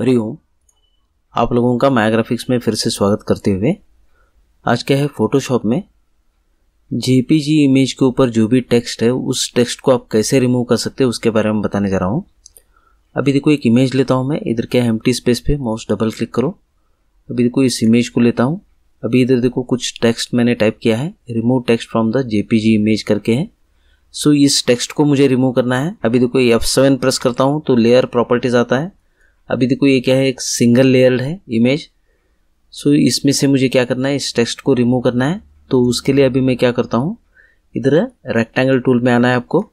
हरी ओम आप लोगों का माया ग्राफिक्स में फिर से स्वागत करते हुए आज क्या है फोटोशॉप में जेपीजी इमेज के ऊपर जो भी टेक्स्ट है उस टेक्स्ट को आप कैसे रिमूव कर सकते हैं उसके बारे में बताने जा रहा हूँ अभी देखो एक इमेज लेता हूँ मैं इधर क्या है एम्प्टी स्पेस पे माउस डबल क्लिक करो अभी देखो इस इमेज को लेता हूँ अभी इधर देखो कुछ टेक्स्ट मैंने टाइप किया है remove text from the J image करके है सो इस टेक्स्ट को मुझे रिमूव करना है अभी देखो एफ सेवन प्रेस करता हूँ तो लेयर प्रॉपर्टीज आता है अभी देखो ये क्या है एक सिंगल लेयर है इमेज सो इसमें से मुझे क्या करना है इस टेक्स्ट को रिमूव करना है तो उसके लिए अभी मैं क्या करता हूँ इधर रेक्टेंगल टूल में आना है आपको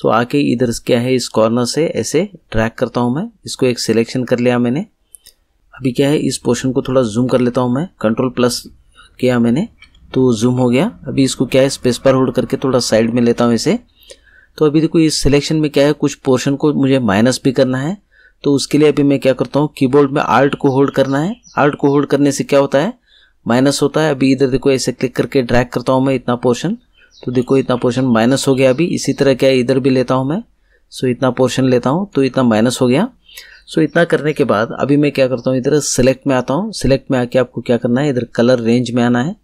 सो आके इधर क्या है इस कॉर्नर से ऐसे ड्रैग करता हूँ मैं इसको एक सिलेक्शन कर लिया मैंने अभी क्या है इस पोर्शन को थोड़ा जूम कर लेता हूँ मैं कंट्रोल प्लस किया मैंने तो जूम हो गया अभी इसको क्या है स्पेस पर होल्ड करके थोड़ा साइड में लेता हूँ इसे तो अभी देखो इस सिलेक्शन में क्या है कुछ पोर्शन को मुझे माइनस भी करना है तो उसके लिए अभी मैं क्या करता हूँ कीबोर्ड में आर्ट को होल्ड करना है आर्ट को होल्ड करने से क्या होता है माइनस होता है अभी इधर देखो ऐसे क्लिक करके ड्रैग करता हूँ मैं इतना पोर्शन तो देखो इतना पोर्शन माइनस हो गया अभी इसी तरह क्या इधर भी लेता हूँ मैं सो इतना पोर्शन लेता हूँ तो इतना माइनस हो गया सो इतना करने के बाद अभी मैं क्या करता हूँ इधर सेलेक्ट में आता हूँ सेलेक्ट में आके आपको क्या करना है इधर कलर रेंज में आना है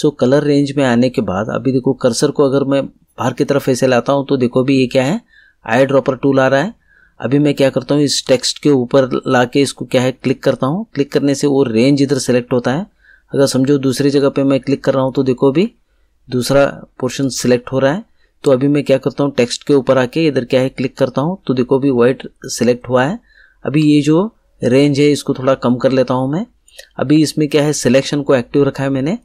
सो कलर रेंज में आने के बाद अभी देखो कर्सर को अगर मैं बाहर की तरफ ऐसे लाता हूँ तो देखो भी ये क्या है आई ड्रॉपर टूल आ रहा है अभी मैं क्या करता हूँ इस टेक्स्ट के ऊपर ला के इसको क्या है क्लिक करता हूँ क्लिक करने से वो रेंज इधर सेलेक्ट होता है अगर समझो दूसरी जगह पे मैं क्लिक कर रहा हूँ तो देखो अभी दूसरा पोर्शन सिलेक्ट हो रहा है तो अभी मैं क्या करता हूँ टेक्स्ट के ऊपर आके इधर क्या है क्लिक करता हूँ तो देखो अभी वाइट सेलेक्ट हुआ है अभी ये जो रेंज है इसको थोड़ा कम कर लेता हूँ मैं अभी इसमें क्या है सिलेक्शन को एक्टिव रखा है मैंने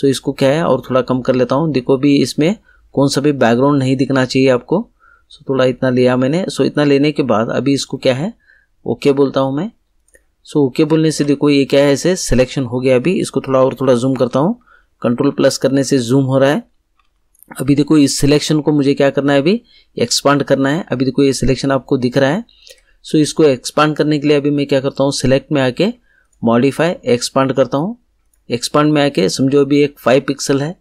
सो इसको क्या है और थोड़ा कम कर लेता हूँ देखो अभी इसमें कौन सा भी बैकग्राउंड नहीं दिखना चाहिए आपको सो थोड़ा इतना लिया मैंने सो इतना लेने के बाद अभी इसको क्या है ओके बोलता हूँ मैं सो ओके बोलने से देखो ये क्या है ऐसे सिलेक्शन हो गया अभी इसको थोड़ा और थोड़ा जूम करता हूँ कंट्रोल प्लस करने से जूम हो रहा है अभी देखो इस सिलेक्शन को मुझे क्या करना है अभी एक्सपांड करना है अभी देखो ये सिलेक्शन आपको दिख रहा है सो so, इसको एक्सपांड करने के लिए अभी मैं क्या करता हूँ सिलेक्ट में आके मॉडिफाई एक्सपांड करता हूँ एक्सपांड में आके समझो अभी एक फाइव पिक्सल है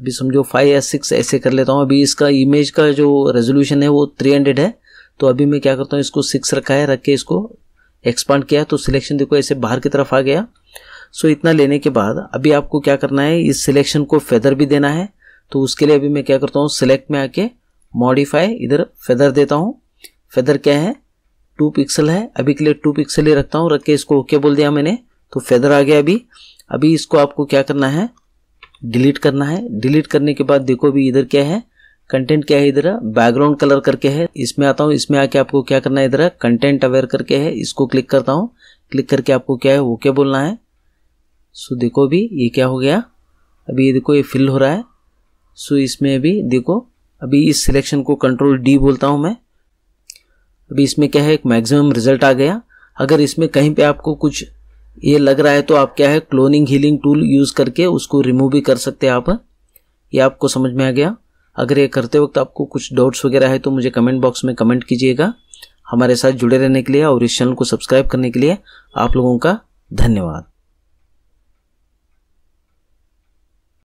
अभी समझो फाइव या सिक्स ऐसे कर लेता हूँ अभी इसका इमेज का जो रेजोल्यूशन है वो थ्री हंड्रेड है तो अभी मैं क्या करता हूँ इसको सिक्स रखा है रख के इसको एक्सपांड किया तो सिलेक्शन देखो ऐसे बाहर की तरफ आ गया सो इतना लेने के बाद अभी आपको क्या करना है इस सिलेक्शन को फेदर भी देना है तो उसके लिए अभी मैं क्या करता हूँ सिलेक्ट में आके मॉडिफाई इधर फेदर देता हूँ फेदर क्या है टू पिक्सल है अभी के लिए टू पिक्सल ही रखता हूँ रख के इसको ओके बोल दिया मैंने तो फेदर आ गया अभी अभी इसको आपको क्या करना है डिलीट करना है डिलीट करने के बाद देखो भी इधर क्या है कंटेंट क्या है इधर बैकग्राउंड कलर करके है इसमें आता हूँ इसमें आके आपको क्या करना है इधर कंटेंट अवेयर करके है इसको क्लिक करता हूँ क्लिक करके आपको क्या है वो क्या बोलना है सो देखो भी ये क्या हो गया अभी ये देखो ये फिल हो रहा है सो इसमें अभी देखो अभी इस सिलेक्शन को कंट्रोल डी बोलता हूँ मैं अभी इसमें क्या है एक मैक्सिमम रिजल्ट आ गया अगर इसमें कहीं पे आपको कुछ ये लग रहा है तो आप क्या है क्लोनिंग हीलिंग टूल यूज़ करके उसको रिमूव भी कर सकते हैं आप ये आपको समझ में आ गया अगर ये करते वक्त आपको कुछ डाउट्स वगैरह है तो मुझे कमेंट बॉक्स में कमेंट कीजिएगा हमारे साथ जुड़े रहने के लिए और इस चैनल को सब्सक्राइब करने के लिए आप लोगों का धन्यवाद